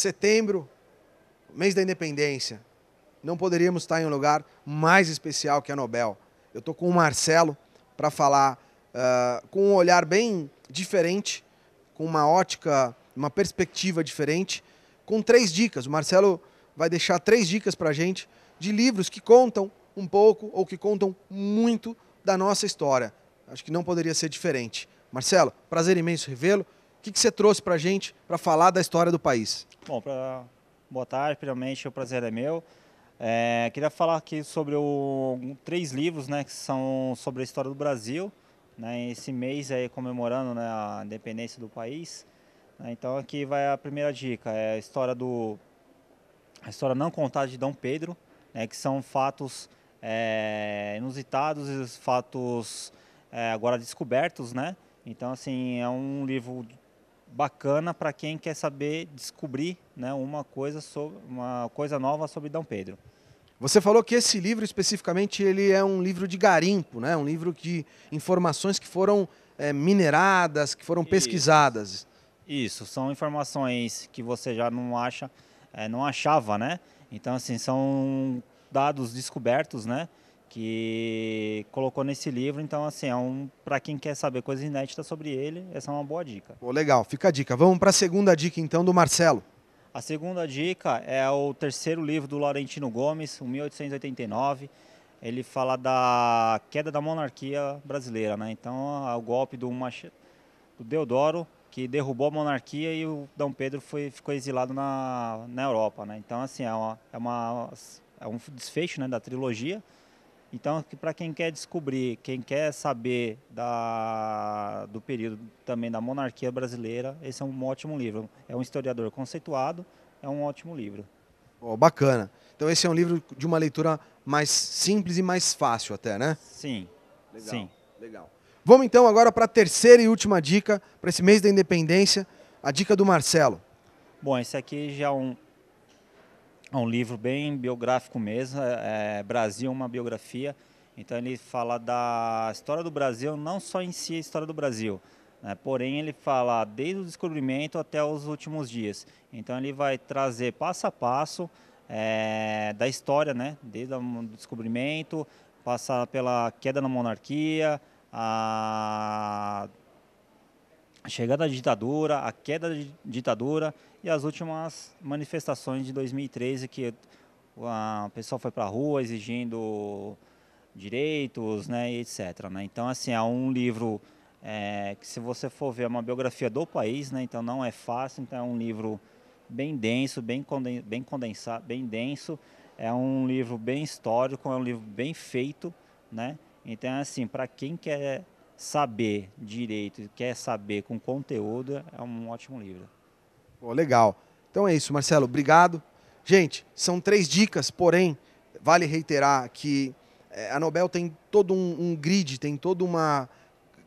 setembro, mês da independência. Não poderíamos estar em um lugar mais especial que a Nobel. Eu estou com o Marcelo para falar uh, com um olhar bem diferente, com uma ótica, uma perspectiva diferente, com três dicas. O Marcelo vai deixar três dicas para a gente de livros que contam um pouco ou que contam muito da nossa história. Acho que não poderia ser diferente. Marcelo, prazer imenso revê-lo. O que, que você trouxe para a gente para falar da história do país? Bom, pra... boa tarde, primeiramente o prazer é meu. É, queria falar aqui sobre o, três livros né, que são sobre a história do Brasil, né, esse mês aí comemorando né, a independência do país. Né. Então aqui vai a primeira dica, é a história do a história não contada de Dom Pedro, né, que são fatos é, inusitados, fatos é, agora descobertos, né? Então assim é um livro bacana para quem quer saber descobrir né, uma, coisa sobre, uma coisa nova sobre Dom Pedro. Você falou que esse livro especificamente ele é um livro de garimpo, né? um livro de informações que foram é, mineradas, que foram pesquisadas. Isso. Isso, são informações que você já não acha, é, não achava, né? Então assim, são dados descobertos, né? que colocou nesse livro. Então, assim, é um para quem quer saber coisas inéditas sobre ele, essa é uma boa dica. legal, fica a dica. Vamos para a segunda dica, então, do Marcelo. A segunda dica é o terceiro livro do Laurentino Gomes, 1889. Ele fala da queda da monarquia brasileira, né? Então, é o golpe do, Mach... do Deodoro, que derrubou a monarquia e o Dom Pedro foi, ficou exilado na, na Europa, né? Então, assim, é, uma, é, uma, é um desfecho né, da trilogia então, para quem quer descobrir, quem quer saber da, do período também da monarquia brasileira, esse é um ótimo livro. É um historiador conceituado, é um ótimo livro. Oh, bacana. Então, esse é um livro de uma leitura mais simples e mais fácil, até, né? Sim. Legal. Sim. Legal. Vamos então agora para a terceira e última dica para esse mês da independência, a dica do Marcelo. Bom, esse aqui já é um, é um livro bem biográfico mesmo, é, é, Brasil, uma biografia. Então ele fala da história do Brasil, não só em si a história do Brasil, né? porém ele fala desde o descobrimento até os últimos dias. Então ele vai trazer passo a passo é, da história, né? desde o descobrimento, passar pela queda na monarquia, a a chegada da ditadura, a queda da ditadura e as últimas manifestações de 2013 que o pessoal foi para a rua exigindo direitos, né, etc. Né? Então, assim, é um livro é, que se você for ver é uma biografia do país, né, então não é fácil, então é um livro bem denso, bem, conden bem condensado, bem denso, é um livro bem histórico, é um livro bem feito, né? Então, assim, para quem quer saber direito e quer saber com conteúdo, é um ótimo livro. Pô, legal. Então é isso, Marcelo. Obrigado. Gente, são três dicas, porém, vale reiterar que é, a Nobel tem todo um, um grid, tem toda uma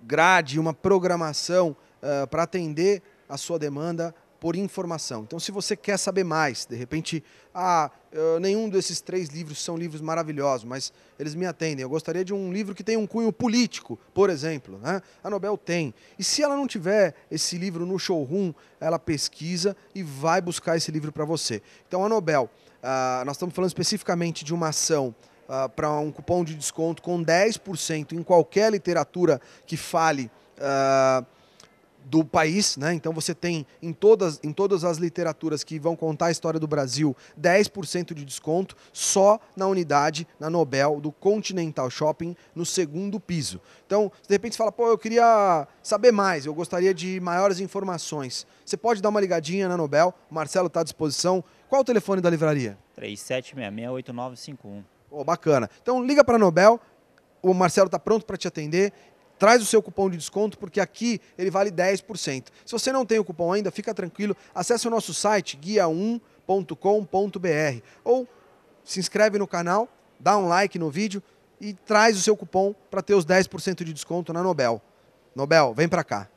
grade, uma programação uh, ah, para atender a sua demanda por informação. Então, se você quer saber mais, de repente, ah, nenhum desses três livros são livros maravilhosos, mas eles me atendem. Eu gostaria de um livro que tenha um cunho político, por exemplo. Né? A Nobel tem. E se ela não tiver esse livro no showroom, ela pesquisa e vai buscar esse livro para você. Então, a Nobel, ah, nós estamos falando especificamente de uma ação ah, para um cupom de desconto com 10% em qualquer literatura que fale. Ah, do país, né? Então você tem em todas, em todas as literaturas que vão contar a história do Brasil 10% de desconto só na unidade, na Nobel, do Continental Shopping, no segundo piso. Então, de repente você fala, pô, eu queria saber mais, eu gostaria de maiores informações. Você pode dar uma ligadinha na Nobel, o Marcelo está à disposição. Qual o telefone da livraria? 37668951. Oh, bacana. Então liga para a Nobel, o Marcelo está pronto para te atender Traz o seu cupom de desconto, porque aqui ele vale 10%. Se você não tem o cupom ainda, fica tranquilo, acesse o nosso site guia1.com.br ou se inscreve no canal, dá um like no vídeo e traz o seu cupom para ter os 10% de desconto na Nobel. Nobel, vem para cá.